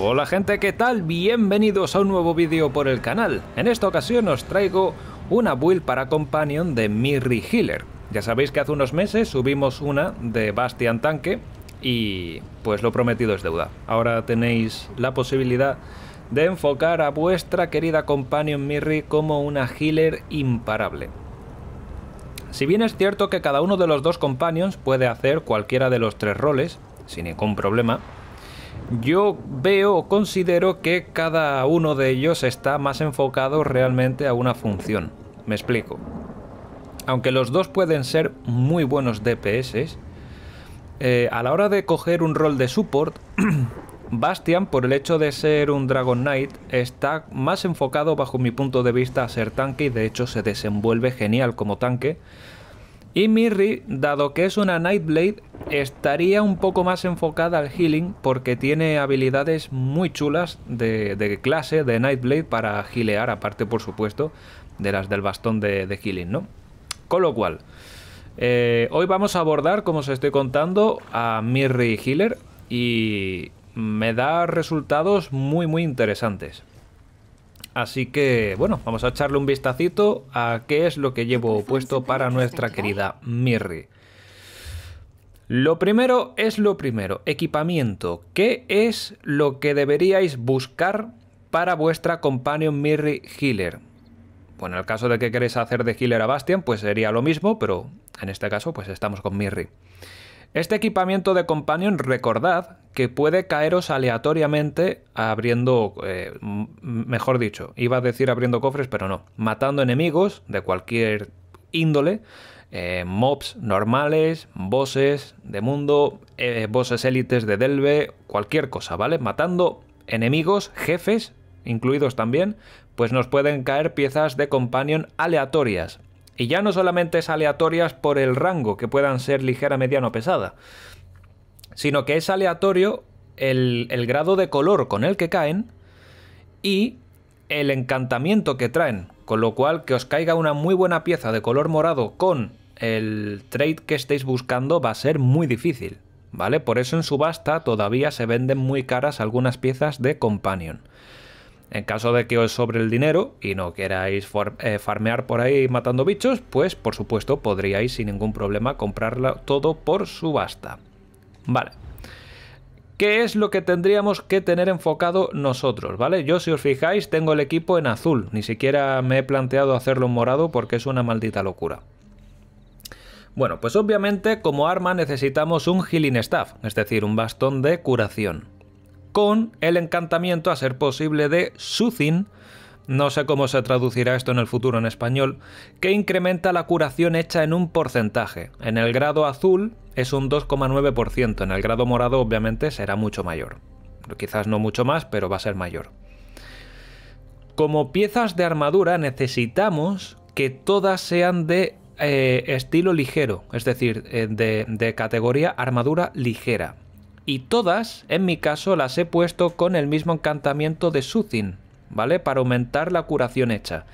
Hola gente, ¿qué tal? Bienvenidos a un nuevo vídeo por el canal. En esta ocasión os traigo una build para Companion de Mirri Healer. Ya sabéis que hace unos meses subimos una de Bastian Tanque y pues lo prometido es deuda. Ahora tenéis la posibilidad de enfocar a vuestra querida Companion Mirri como una healer imparable. Si bien es cierto que cada uno de los dos companions puede hacer cualquiera de los tres roles, sin ningún problema, yo veo o considero que cada uno de ellos está más enfocado realmente a una función. Me explico. Aunque los dos pueden ser muy buenos DPS, eh, a la hora de coger un rol de support, Bastian, por el hecho de ser un Dragon Knight, está más enfocado bajo mi punto de vista a ser tanque y de hecho se desenvuelve genial como tanque y Mirri, dado que es una Nightblade, estaría un poco más enfocada al healing porque tiene habilidades muy chulas de, clase de Nightblade para healear, aparte por supuesto de las del bastón de, healing, ¿no? Con lo cual, eh, hoy vamos a abordar, como os estoy contando, a Mirri Healer y me da resultados muy muy interesantes. Así que, bueno, vamos a echarle un vistacito a qué es lo que llevo puesto para nuestra querida Mirri. Lo primero es lo primero, equipamiento. ¿Qué es lo que deberíais buscar para vuestra Companion Mirri Healer? Bueno, en el caso de que queréis hacer de Healer a Bastian, pues sería lo mismo, pero en este caso pues estamos con Mirri. Este equipamiento de Companion, recordad que puede caeros aleatoriamente abriendo, eh, mejor dicho, iba a decir abriendo cofres, pero no, matando enemigos de cualquier índole, eh, mobs normales, bosses de mundo, eh, bosses élites de Delve, cualquier cosa, ¿vale? Matando enemigos, jefes, incluidos también, pues nos pueden caer piezas de companion aleatorias. Y ya no solamente es aleatorias por el rango, que puedan ser ligera, mediana o pesada, sino que es aleatorio el, grado de color con el que caen y el encantamiento que traen. Con lo cual, que os caiga una muy buena pieza de color morado con el trade que estéis buscando va a ser muy difícil. ¿Vale? Por eso en subasta todavía se venden muy caras algunas piezas de Companion. En caso de que os sobre el dinero y no queráis eh, farmear por ahí matando bichos, pues por supuesto podríais sin ningún problema comprarla todo por subasta. Vale. ¿Qué es lo que tendríamos que tener enfocado nosotros? ¿Vale? Yo, si os fijáis, tengo el equipo en azul. Ni siquiera me he planteado hacerlo en morado porque es una maldita locura. Bueno, pues obviamente como arma necesitamos un healing staff, es decir, un bastón de curación. Con el encantamiento a ser posible de soothing, no sé cómo se traducirá esto en el futuro en español, que incrementa la curación hecha en un porcentaje. En el grado azul es un 2,9%. En el grado morado obviamente será mucho mayor. Quizás no mucho más, pero va a ser mayor. Como piezas de armadura necesitamos que todas sean de eh, estilo ligero, es decir, eh, de, categoría armadura ligera. Y todas, en mi caso, las he puesto con el mismo encantamiento de Soothing, ¿vale? Para aumentar la curación hecha.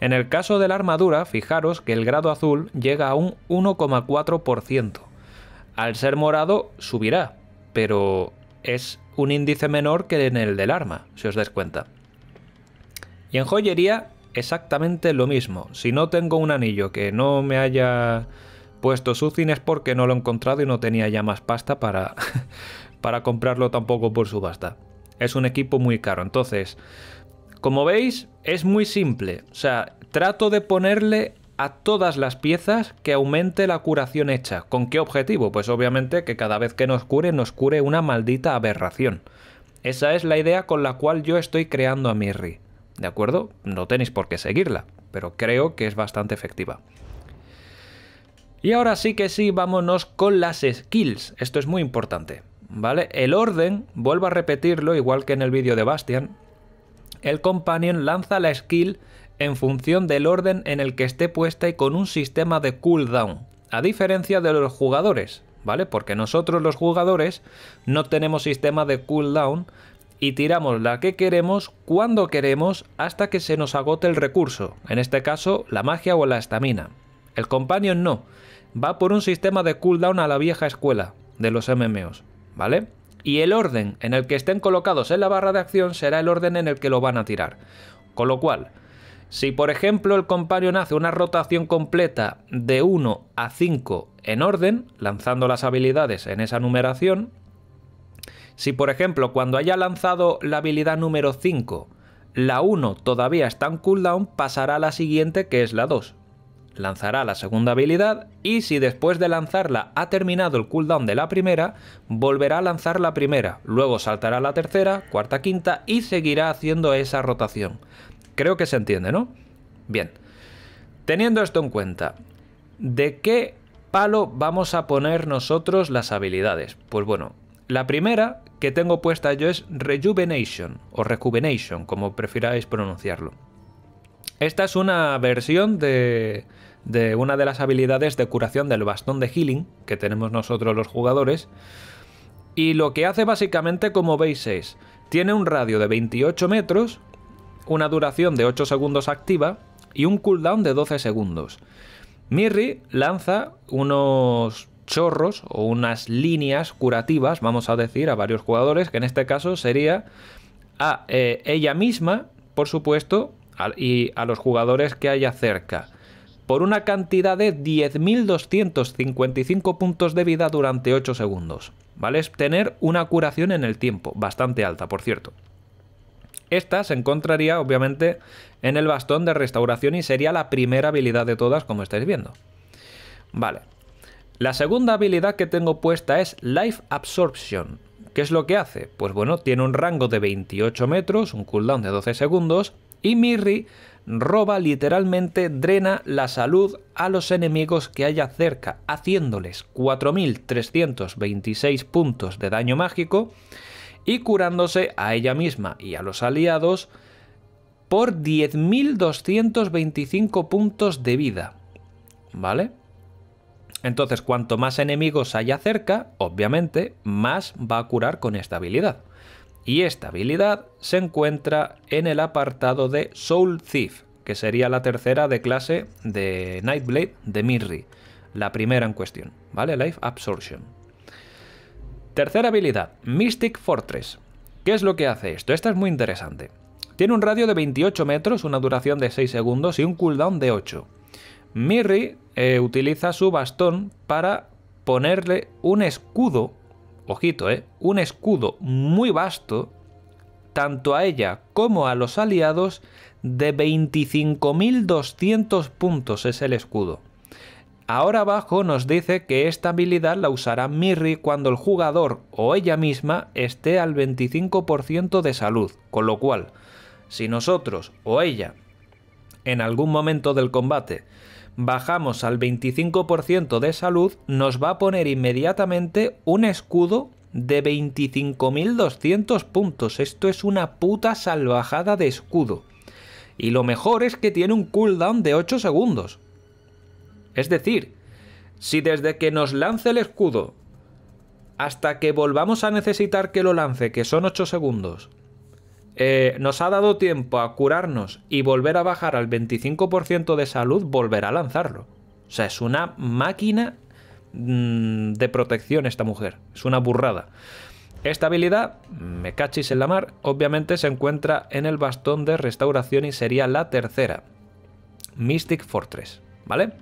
En el caso de la armadura, fijaros que el grado azul llega a un 1,4%. Al ser morado, subirá, pero es un índice menor que en el del arma, si os dais cuenta. Y en joyería, exactamente lo mismo. Si no tengo un anillo que no me haya puesto Sucin es porque no lo he encontrado y no tenía ya más pasta para, para comprarlo tampoco por subasta. Es un equipo muy caro, entonces, como veis, es muy simple. O sea, trato de ponerle a todas las piezas que aumente la curación hecha. ¿Con qué objetivo? Pues obviamente que cada vez que nos cure, nos cure una maldita aberración. Esa es la idea con la cual yo estoy creando a Mirri. ¿De acuerdo? No tenéis por qué seguirla, pero creo que es bastante efectiva. Y ahora sí que sí, vámonos con las skills. Esto es muy importante, ¿vale? El orden, vuelvo a repetirlo, igual que en el vídeo de Bastian, el companion lanza la skill en función del orden en el que esté puesta y con un sistema de cooldown, a diferencia de los jugadores, ¿vale? Porque nosotros los jugadores no tenemos sistema de cooldown y tiramos la que queremos cuando queremos hasta que se nos agote el recurso, en este caso la magia o la estamina. El companion no, va por un sistema de cooldown a la vieja escuela de los MMOs, ¿vale? Y el orden en el que estén colocados en la barra de acción será el orden en el que lo van a tirar. Con lo cual, si por ejemplo el companion hace una rotación completa de 1 a 5 en orden, lanzando las habilidades en esa numeración, si por ejemplo cuando haya lanzado la habilidad número 5, la 1 todavía está en cooldown, pasará a la siguiente que es la 2. Lanzará la segunda habilidad y si después de lanzarla ha terminado el cooldown de la primera, volverá a lanzar la primera, luego saltará la tercera, cuarta, quinta y seguirá haciendo esa rotación. Creo que se entiende, ¿no? Bien. Teniendo esto en cuenta, ¿de qué palo vamos a poner nosotros las habilidades? Pues bueno, la primera que tengo puesta yo es Rejuvenation o Rejuvenation, como prefiráis pronunciarlo. Esta es una versión de, de una de las habilidades de curación del bastón de healing que tenemos nosotros los jugadores. Y lo que hace básicamente, como veis, es, tiene un radio de 28 metros una duración de 8 segundos activa y un cooldown de 12 segundos. Mirri lanza unos chorros o unas líneas curativas, vamos a decir, a varios jugadores, que en este caso sería a eh, ella misma, por supuesto, y a los jugadores que haya cerca, por una cantidad de 10.255 puntos de vida durante 8 segundos. ¿Vale? Es tener una curación en el tiempo, bastante alta, por cierto. Esta se encontraría, obviamente, en el bastón de restauración y sería la primera habilidad de todas, como estáis viendo. Vale. La segunda habilidad que tengo puesta es Life Absorption. ¿Qué es lo que hace? Pues bueno, tiene un rango de 28 metros, un cooldown de 12 segundos, y Mirri roba literalmente, drena la salud a los enemigos que haya cerca, haciéndoles 4.326 puntos de daño mágico y curándose a ella misma y a los aliados por 10.225 puntos de vida. ¿Vale? Entonces, cuanto más enemigos haya cerca, obviamente, más va a curar con esta habilidad. Y esta habilidad se encuentra en el apartado de Soul Thief, que sería la tercera de clase de Nightblade de Mirri, la primera en cuestión, ¿vale? Life Absorption. Tercera habilidad, Mystic Fortress. ¿Qué es lo que hace esto? Esta es muy interesante. Tiene un radio de 28 metros, una duración de 6 segundos y un cooldown de 8. Mirri eh, utiliza su bastón para ponerle un escudo, ojito, eh, un escudo muy vasto, tanto a ella como a los aliados, de 25.200 puntos es el escudo. Ahora abajo nos dice que esta habilidad la usará Mirri cuando el jugador o ella misma esté al 25% de salud, con lo cual, si nosotros o ella en algún momento del combate bajamos al 25% de salud, nos va a poner inmediatamente un escudo de 25.200 puntos. Esto es una puta salvajada de escudo. Y lo mejor es que tiene un cooldown de 8 segundos. Es decir, si desde que nos lance el escudo hasta que volvamos a necesitar que lo lance, que son 8 segundos, eh, nos ha dado tiempo a curarnos y volver a bajar al 25% de salud, volverá a lanzarlo. O sea, es una máquina mm, de protección esta mujer. Es una burrada. Esta habilidad, mm, me cachis en la mar, obviamente se encuentra en el bastón de restauración y sería la tercera. Mystic Fortress, ¿vale?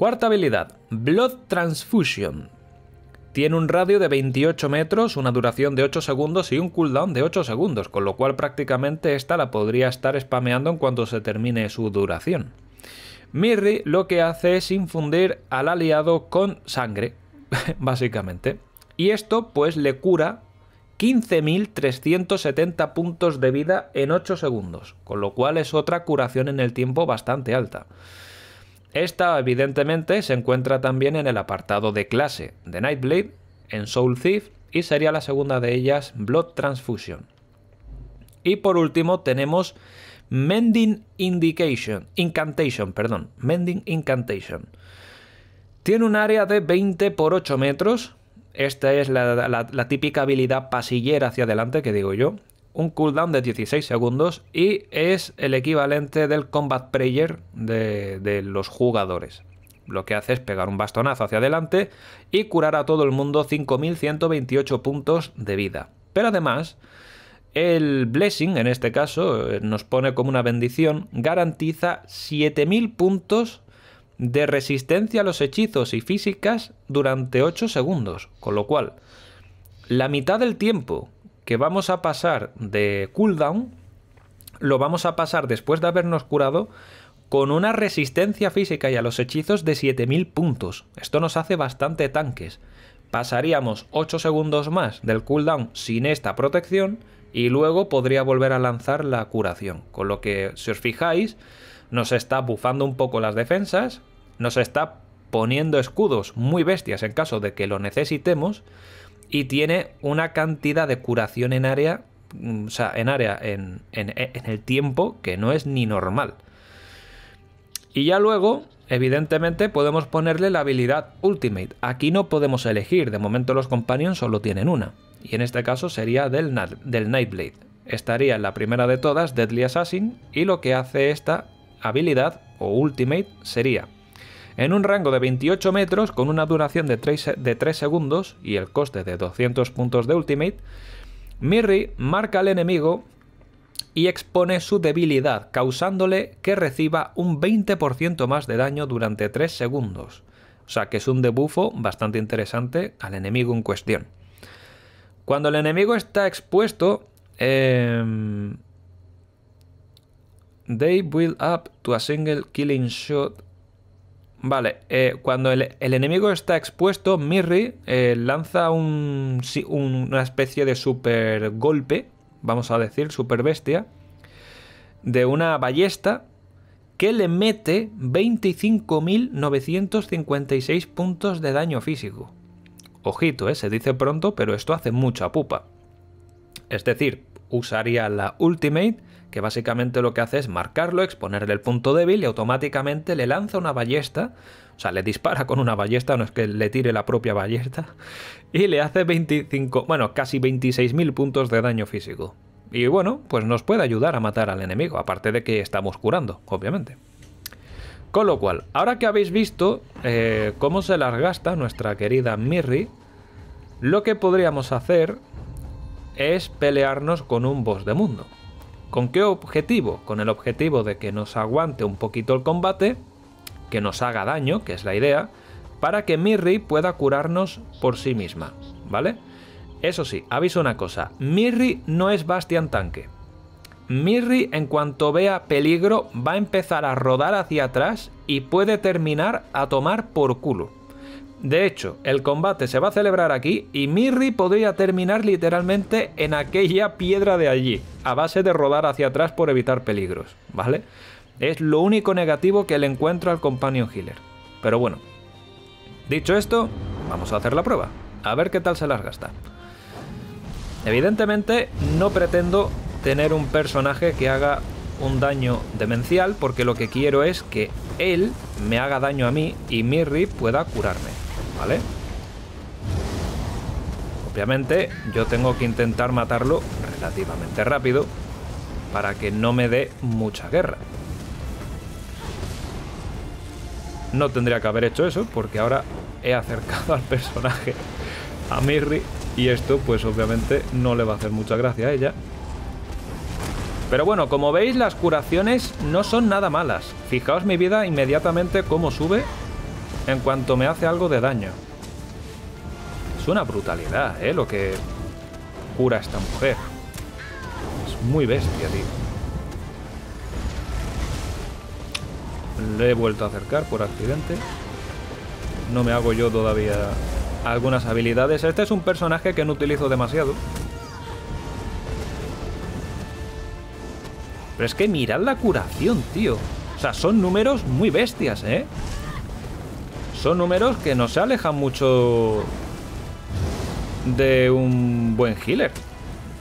Cuarta habilidad, Blood Transfusion. Tiene un radio de 28 metros, una duración de 8 segundos y un cooldown de 8 segundos, con lo cual prácticamente esta la podría estar spameando en cuanto se termine su duración. Mirri lo que hace es infundir al aliado con sangre, básicamente. Y esto pues le cura 15.370 puntos de vida en 8 segundos, con lo cual es otra curación en el tiempo bastante alta. Esta, evidentemente, se encuentra también en el apartado de clase de Nightblade, en Soul Thief, y sería la segunda de ellas, Blood Transfusion. Y por último tenemos Mending Indication, Incantation, perdón, Mending Incantation. Tiene un área de 20 por 8 metros. Esta es la, la típica habilidad pasillera hacia adelante que digo yo, un cooldown de 16 segundos y es el equivalente del combat prayer de, los jugadores. Lo que hace es pegar un bastonazo hacia adelante y curar a todo el mundo 5.128 puntos de vida. Pero además, el blessing, en este caso, eh, nos pone como una bendición, garantiza 7.000 puntos de resistencia a los hechizos y físicas durante 8 segundos. Con lo cual, la mitad del tiempo que vamos a pasar de cooldown, lo vamos a pasar después de habernos curado con una resistencia física y a los hechizos de 7000 puntos. Esto nos hace bastante tanques. Pasaríamos 8 segundos más del cooldown sin esta protección y luego podría volver a lanzar la curación. Con lo que, si os fijáis, nos está bufando un poco las defensas, nos está poniendo escudos muy bestias en caso de que lo necesitemos y tiene una cantidad de curación en área, mm, o sea, en área, en, el tiempo, que no es ni normal. Y ya luego, evidentemente, podemos ponerle la habilidad Ultimate. Aquí no podemos elegir, de momento los Companions solo tienen una. Y en este caso sería del, del Nightblade. Estaría la primera de todas, Deadly Assassin, y lo que hace esta habilidad o Ultimate sería en un rango de 28 metros con una duración de 3, segundos y el coste de 200 puntos de ultimate, Mirri marca al enemigo y expone su debilidad, causándole que reciba un 20% más de daño durante 3 segundos. O sea que es un debuffo bastante interesante al enemigo en cuestión. Cuando el enemigo está expuesto, em, they build up to a single killing shot Vale, eh, cuando el, enemigo está expuesto, Mirri eh, lanza una especie de super golpe, vamos a decir, super bestia, de una ballesta que le mete 25.956 puntos de daño físico. Ojito, eh, se dice pronto, pero esto hace mucha pupa. Es decir, usaría la ultimate que básicamente lo que hace es marcarlo, exponerle el punto débil y automáticamente le lanza una ballesta, o sea, le dispara con una ballesta, no es que le tire la propia ballesta, y le hace 25, bueno, casi 26.000 puntos de daño físico. Y bueno, pues nos puede ayudar a matar al enemigo, aparte de que estamos curando, obviamente. Con lo cual, ahora que habéis visto eh, cómo se las gasta nuestra querida Mirri, lo que podríamos hacer es pelearnos con un boss de mundo. ¿Con qué objetivo? Con el objetivo de que nos aguante un poquito el combate, que nos haga daño, que es la idea, para que Mirri pueda curarnos por sí misma, ¿vale? Eso sí, aviso una cosa, Mirri no es Bastian Tanque. Mirri en cuanto vea peligro va a empezar a rodar hacia atrás y puede terminar a tomar por culo. De hecho, el combate se va a celebrar aquí y Mirri podría terminar literalmente en aquella piedra de allí, a base de rodar hacia atrás por evitar peligros, ¿vale? Es lo único negativo que le encuentro al Companion Healer. Pero bueno. Dicho esto, vamos a hacer la prueba, a ver qué tal se las gasta. Evidentemente, no pretendo tener un personaje que haga un daño demencial, porque lo que quiero es que él me haga daño a mí y Mirri pueda curarme. ¿vale? Obviamente yo tengo que intentar matarlo relativamente rápido para que no me dé mucha guerra. No tendría que haber hecho eso porque ahora he acercado al personaje a Mirri y esto pues obviamente no le va a hacer mucha gracia a ella. Pero bueno, como veis las curaciones no son nada malas. Fijaos mi vida inmediatamente cómo sube en cuanto me hace algo de daño. Es una brutalidad, ¿eh? Lo que cura esta mujer. Es muy bestia, tío. Le he vuelto a acercar por accidente. No me hago yo todavía algunas habilidades. Este es un personaje que no utilizo demasiado. Pero es que mirad la curación, tío. O sea, son números muy bestias, ¿eh? Son números que no se alejan mucho de un buen healer,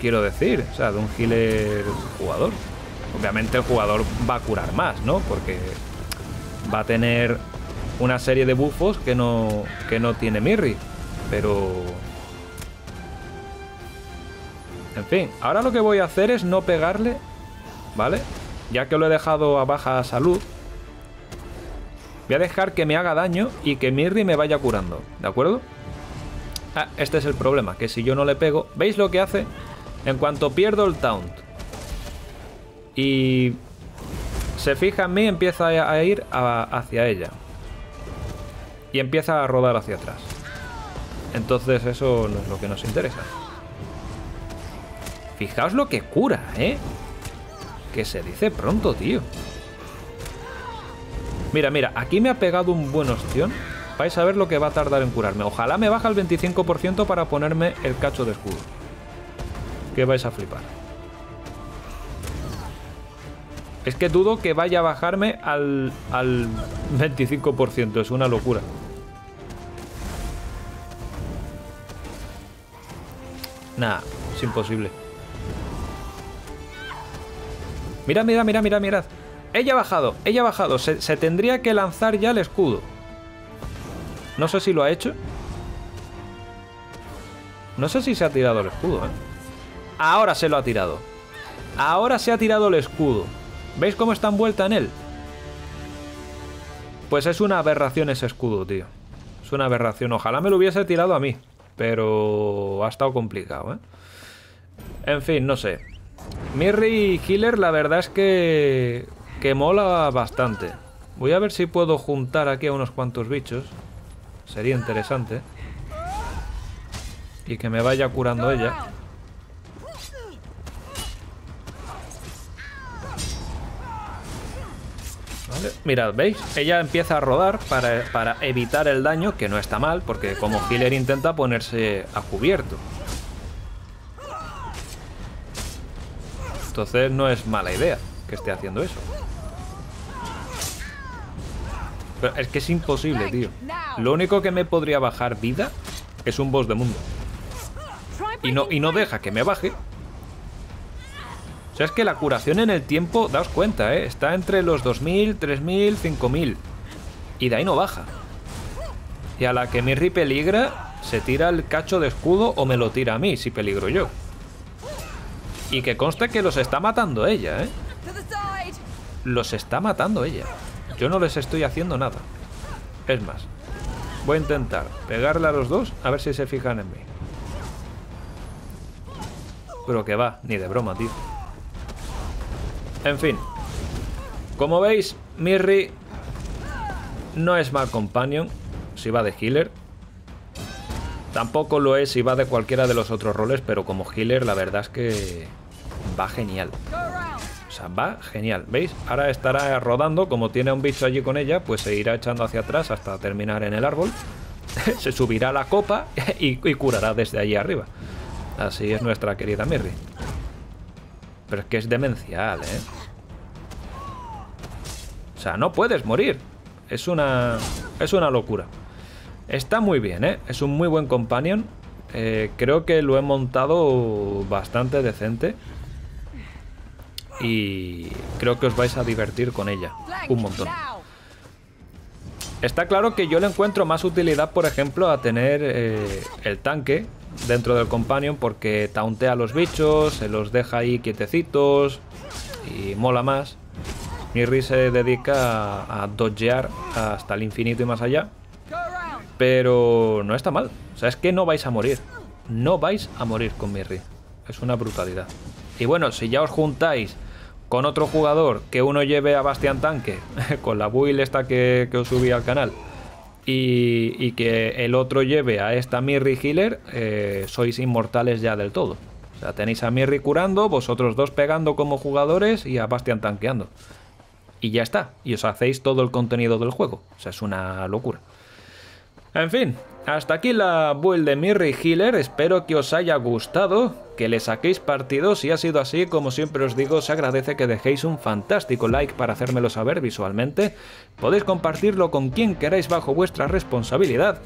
quiero decir, o sea, de un healer jugador. Obviamente el jugador va a curar más, ¿no? Porque va a tener una serie de buffos que no, que no tiene Mirri, pero... En fin, ahora lo que voy a hacer es no pegarle, ¿vale? Ya que lo he dejado a baja salud, Voy a dejar que me haga daño y que Mirri me vaya curando, ¿de acuerdo? Ah, este es el problema, que si yo no le pego... ¿Veis lo que hace? En cuanto pierdo el taunt y se fija en mí, empieza a ir hacia ella. Y empieza a rodar hacia atrás. Entonces eso no es lo que nos interesa. Fijaos lo que cura, ¿eh? Que se dice pronto, tío. Mira, mira, aquí me ha pegado un buen ostión. Vais a ver lo que va a tardar en curarme. Ojalá me baja el 25% para ponerme el cacho de escudo. Que vais a flipar. Es que dudo que vaya a bajarme al, al 25%. Es una locura. Nah, es imposible. Mira, mira, mirad, mirad, mirad. Ella ha bajado, ella ha bajado. Se, tendría que lanzar ya el escudo. No sé si lo ha hecho. No sé si se ha tirado el escudo, ¿eh? Ahora se lo ha tirado. Ahora se ha tirado el escudo. ¿Veis cómo está envuelta en él? Pues es una aberración ese escudo, tío. Es una aberración. Ojalá me lo hubiese tirado a mí. Pero ha estado complicado, ¿eh? En fin, no sé. Mirri Hiller, la verdad es que que mola bastante. Voy a ver si puedo juntar aquí a unos cuantos bichos. Sería interesante. Y que me vaya curando ella. Mirad, ¿veis? Ella empieza a rodar para, para evitar el daño, que no está mal, porque como healer intenta ponerse a cubierto. Entonces no es mala idea que esté haciendo eso es que es imposible, tío. Lo único que me podría bajar vida es un boss de mundo. Y no, y no deja que me baje. O sea, es que la curación en el tiempo, daos cuenta, ¿eh? Está entre los 2.000, 3.000, 5.000. Y de ahí no baja. Y a la que Mirri peligra, se tira el cacho de escudo o me lo tira a mí, si peligro yo. Y que conste que los está matando ella, ¿eh? Los está matando ella. Yo no les estoy haciendo nada. Es más, voy a intentar pegarle a los dos a ver si se fijan en mí. Pero que va, ni de broma, tío. En fin. Como veis, Mirri no es mal companion si va de healer. Tampoco lo es si va de cualquiera de los otros roles, pero como healer la verdad es que va genial va genial, ¿veis? Ahora estará rodando, como tiene un bicho allí con ella, pues se irá echando hacia atrás hasta terminar en el árbol, se subirá a la copa y, curará desde allí arriba. Así es nuestra querida Mirri. Pero es que es demencial, ¿eh? O sea, no puedes morir. Es una, es una locura. Está muy bien, ¿eh? Es un muy buen companion. Eh, creo que lo he montado bastante decente y creo que os vais a divertir con ella un montón. Está claro que yo le encuentro más utilidad, por ejemplo, a tener eh, el tanque dentro del companion porque tauntea a los bichos, se los deja ahí quietecitos y mola más. Mirri se dedica a, a dodgear hasta el infinito y más allá, pero no está mal. O sea, es que no vais a morir. No vais a morir con Mirri. Es una brutalidad. Y bueno, si ya os juntáis con otro jugador, que uno lleve a Bastian Tanque, con la build esta que, os subí al canal, y, que el otro lleve a esta Mirri Healer, eh, sois inmortales ya del todo. O sea, tenéis a Mirri curando, vosotros dos pegando como jugadores y a Bastian tanqueando. Y ya está, y os hacéis todo el contenido del juego. O sea, es una locura. En fin, hasta aquí la build de Mirry Healer, espero que os haya gustado, que le saquéis partido, si ha sido así, como siempre os digo, os agradece que dejéis un fantástico like para hacérmelo saber visualmente, podéis compartirlo con quien queráis bajo vuestra responsabilidad,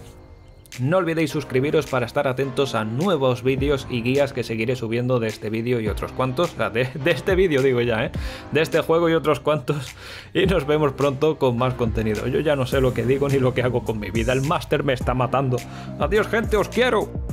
no olvidéis suscribiros para estar atentos a nuevos vídeos y guías que seguiré subiendo de este vídeo y otros cuantos. De, este vídeo digo ya, ¿eh? De este juego y otros cuantos. Y nos vemos pronto con más contenido. Yo ya no sé lo que digo ni lo que hago con mi vida. El máster me está matando. Adiós gente, os quiero.